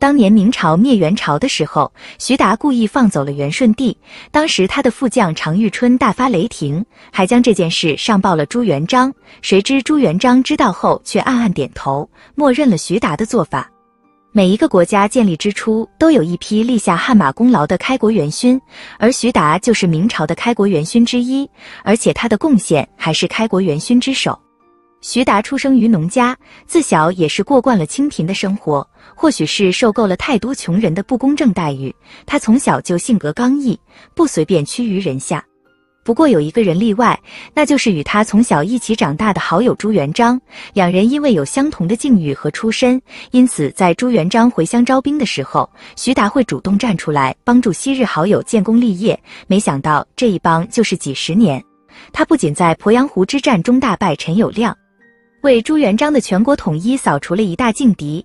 当年明朝灭元朝的时候，徐达故意放走了元顺帝。当时他的副将常遇春大发雷霆，还将这件事上报了朱元璋。谁知朱元璋知道后却暗暗点头，默认了徐达的做法。每一个国家建立之初，都有一批立下汗马功劳的开国元勋，而徐达就是明朝的开国元勋之一，而且他的贡献还是开国元勋之首。徐达出生于农家，自小也是过惯了清贫的生活。或许是受够了太多穷人的不公正待遇，他从小就性格刚毅，不随便屈于人下。不过有一个人例外，那就是与他从小一起长大的好友朱元璋。两人因为有相同的境遇和出身，因此在朱元璋回乡招兵的时候，徐达会主动站出来帮助昔日好友建功立业。没想到这一帮就是几十年。他不仅在鄱阳湖之战中大败陈友谅，为朱元璋的全国统一扫除了一大劲敌。